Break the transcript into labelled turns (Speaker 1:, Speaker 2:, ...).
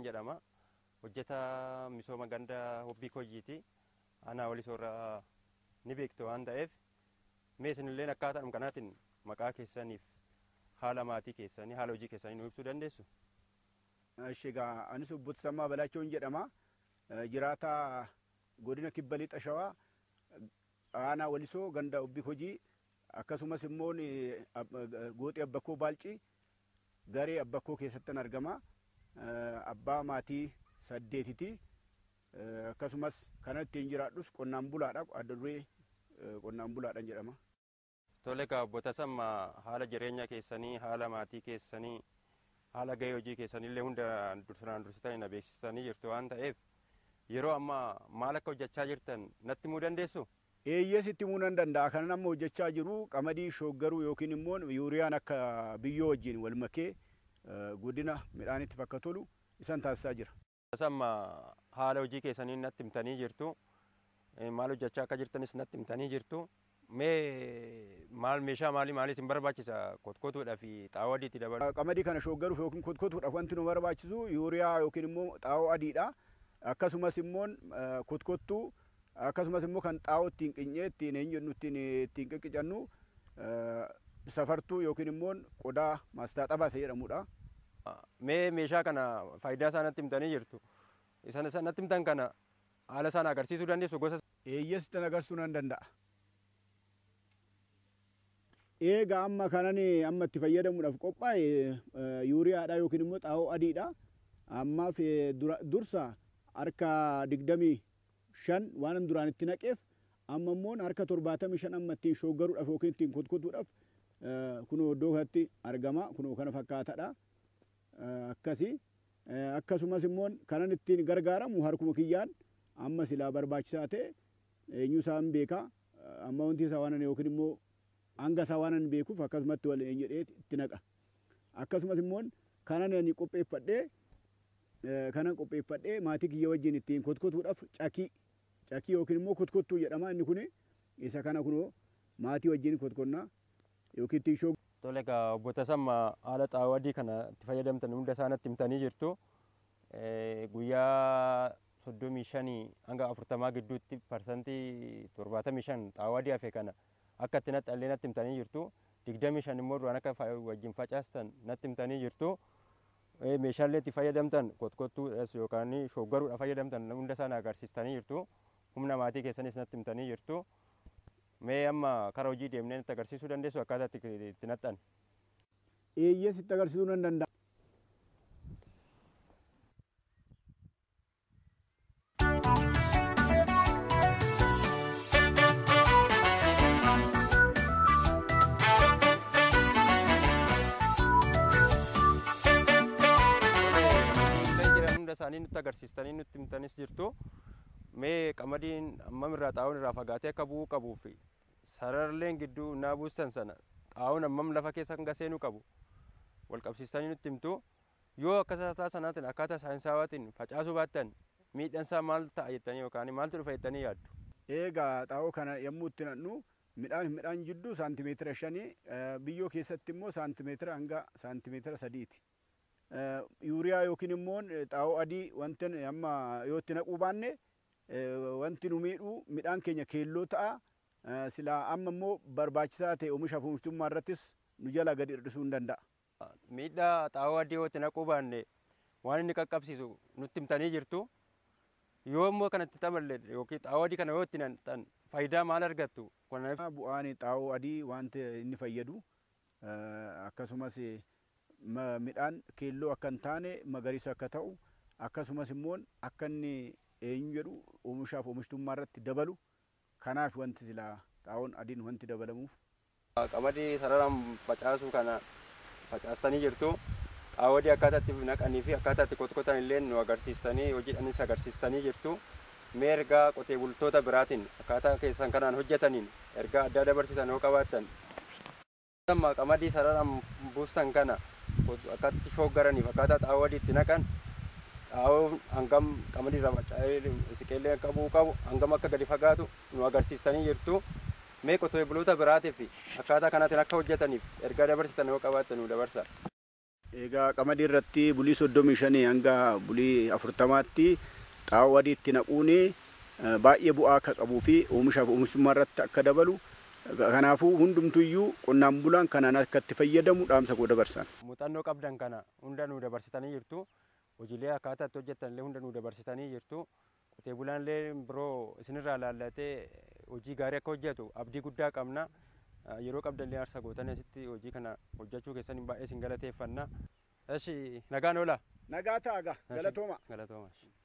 Speaker 1: Baqqalaan jedhama. Hojjetaa misooma gandaa hobbii koyyiiti. Anaa walisoorraa ni beektu waan ta'eef mee akkaataa akkaataadhum kanaatiin maqaa keessaniif haala maatii keessanii haala hojii keessanii nu ibsuu dandeessu.
Speaker 2: እሺ ጋ አንስ ቡት ሰማ በላቸውን ጀደማ ጅራታ ጎዲነ ኪበሊ ጠሸዋ አና ወሊሶ ganda ኡቢ Hojii akkasumas immoo ጎጤ አበኮ ባልጪ garee አበኮ keessatti argama Eh, abbaa maatii saddeetiti. Eh, akkasumas kana ittiin jiraadhus qonnaan bulaadha adda duree eh, qonnaan bulaadhaan jedhama.
Speaker 1: Tole kaabbota samma haala jireenya keessanii haala maatii keessanii haala gahee hojii keessanillee hunda dursanaan dursitanii na beeksisanii jirtu waan ta'eef yeroo amma maal akka hojjechaa jirtan natti muu dandeessu?
Speaker 2: Eeyyes itti himuu nan danda'a. Kanan amma hojjechaa jiru qamadii shoggaruu yookiin immoo yuuriyaan akka biyyoo wajjin wal makee guddina midhaanitti akka tolu isan taasisaa jira.
Speaker 1: Samma haala hojii keessanii natti himtanii jirtu maal hojjechaa akka jirtanis natti himtanii jirtu mee maal meeshaa maalii maaliis hin barbaachisa kotkotuudhaa fi xaawoo adiitti dabalu.
Speaker 2: Qamadii kana shoggaruuf yookiin kotkotuudhaaf wanti nu barbaachisu yuuriyaa yookiin immoo xaawoo adiidha. Akkasumas immoo kotkottuu akkasumas immoo kan xaawoo ittiin qinyee ittiin hin jennu ittiin ittiin qicqicannu safartuu yookiin immoo qodaa maastaa xabaase jedhamudha.
Speaker 1: mee meeshaa kana faayidaa isaa natti himtanii jirtu isa natti himtan kana haala isaan agarsiisuu
Speaker 2: dandeessu gosa. Eeyyas tan agarsuu nan danda'a. Eegaa amma kanan amma itti fayyadamuudhaaf qophaa'e yuuriyaadha yookiin immoo xaa'oo adiidha. Ammaaf dursa harka digdamii shan waan duraan itti naqeef amma immoo harka torbaatamii shan amma ittiin shoggaruudhaaf yookiin ittiin kotkotuudhaaf kunoo iddoo kanatti argama kunoo kana fakkaatadha. akkasii e, akkasumas immoo kanan ittiin gargaaramu harkuma kiyyaan amma silaa barbaachisaa ta'e eenyu isaa hin beekaa amma wanti isaa waanan yookiin immoo hanga isaa waanan beekuuf akkasumatti itti naqa akkasumas immoo kanan ani qopheeffadhee e, kanan qopheeffadhee maatii kiyya wajjin ittiin kotkotuudhaaf cakii cakii yookiin immoo kotkottuu jedhama inni kuni isa kana kunoo maatii wajjin kotkonnaa yookiin ittiin
Speaker 1: Tole egaa obbo Tasammaa haala xaawoo adii kana itti fayyadamtan hunda isaanitti himtanii jirtu guyyaa soddomii shanii hanga afurtamaa gidduutti parsantii torbaatamii shan xaawoo adii hafe kana akka itti natti allee natti himtanii jirtu digdamii shan immoo duraan akka wajjin facaastan natti himtanii jirtu meeshaalee itti fayyadamtan kotkottuudhas yookaan shoggaruudha fayyadamtan hunda isaan agarsiistanii jirtu humna maatii keessanis natti himtanii jirtu. mee amma karaa hojii deemnee itti agarsiisuu dandeessu
Speaker 2: akkaataa itti naxxan. Eeyyas itti agarsiisuu nan hunda
Speaker 1: isaanii nutti agarsiistanii nutti himtanis jirtu mee qamadiin ammam irraa xaa'uun irraa fagaatee akka bu'uu qabuufi sararleen gidduu naa buustan sana xaa'oon ammam lafa keessa hanga seenuu qabu walqabsiistanii nutti himtu yoo akkasaataa sanaatiin akkaataa saayinsawaatiin facaasuu baattan miidhansaa maal ta'a jettanii yookaan maaltu dhufa jettanii
Speaker 2: yaaddu. Eegaa xaa'oo kana yommuu itti nadhu midhaan midhaan jidduu saantimeetira shanii eh, biyyoo keessatti immoo saantimeetira hanga saantimeetira sadiiti. Eh, yuuriyaa yookiin immoo eh, xaa'oo adii wanti amma yoo itti naquu baanne wanti nu miidhu midhaan keenya keelloo ta'a. Eh, sila amma immoo barbaachisaa ta'e oomishaaf oomishtummaa irrattis nu jala gadi hirdhisuu hin danda'a.
Speaker 1: Ah, miidhaa xaawoo adii itti naquu baanne waan inni qaqqabsiisu nutti himtanii jirtu yoo immoo kanatti xamalle yookiin xaawoo adii kana yoo itti naqxan faayidaa maal argattu?
Speaker 2: Bu'aan xaawoo adii waanta inni fayyadu eh, akkasumas eh, midhaan keelloo akka hin taane magariisa akka ta'u akkasumas immoo akka inni eenyu jedhu oomishaaf oomishtummaa irratti dabalu Kanaaf wanti silaa xaa'oon adiin wanti dabalamuuf.
Speaker 1: Qamadii sararaan facaasu kana facaastanii jirtu. Xaawadii akkaataa itti naqanii fi akkaataa itti qotqotan illee nu agarsiistanii hojiidhanis agarsiistanii jirtu. Mee ergaa qotee bultoota biraatiin akkaataa keessan kanaan hojjetaniin ergaa addaa dabarsiisan yoo qabaattan. Qamadii sararaan buustan kana akkatti shoggaraniif akkaataa xaawadii itti naqan Aum hangam qamadii ramacaa'ee siqeellee kabu kabu angam akka gadi fagaatu nu agarsiistanii jirtu. Mee qotee buloota biraatiif akkaataa kanaatiin akka hojjetaniif ergaa dabarsitan yoo qabaatte nu dabarsa.
Speaker 2: Egaa qamadii irratti bulii soddomii shanii hanga bulii afurtamaatti xaa'oo adii itti naquun baay'ee bu'aa akka qabuu fi umusha oomishaaf oomishummaa irratti akka dabalu kanaafuu hundumtuyyuu qonnaan bulaan kanaan akka itti fayyadamu dhaamsa koo dabarsan.
Speaker 1: Muuxannoo qabdan kana hunda nu dabarsitanii jirtu. hojiilee akkaataa itti hojjettan illee hunda nu dabarsitanii jirtu. Qotee bulaan illee biroo isinirraa laallatee hojii gaarii akka hojjatu abdii guddaa qabna. Ah, yeroo qabdallee aarsa gootanii asitti hojii kana hojjachuu keessan baay'ee isin galateeffanna. Nagaan oola.
Speaker 2: Nagaa ta'a galatooma. Galatooma.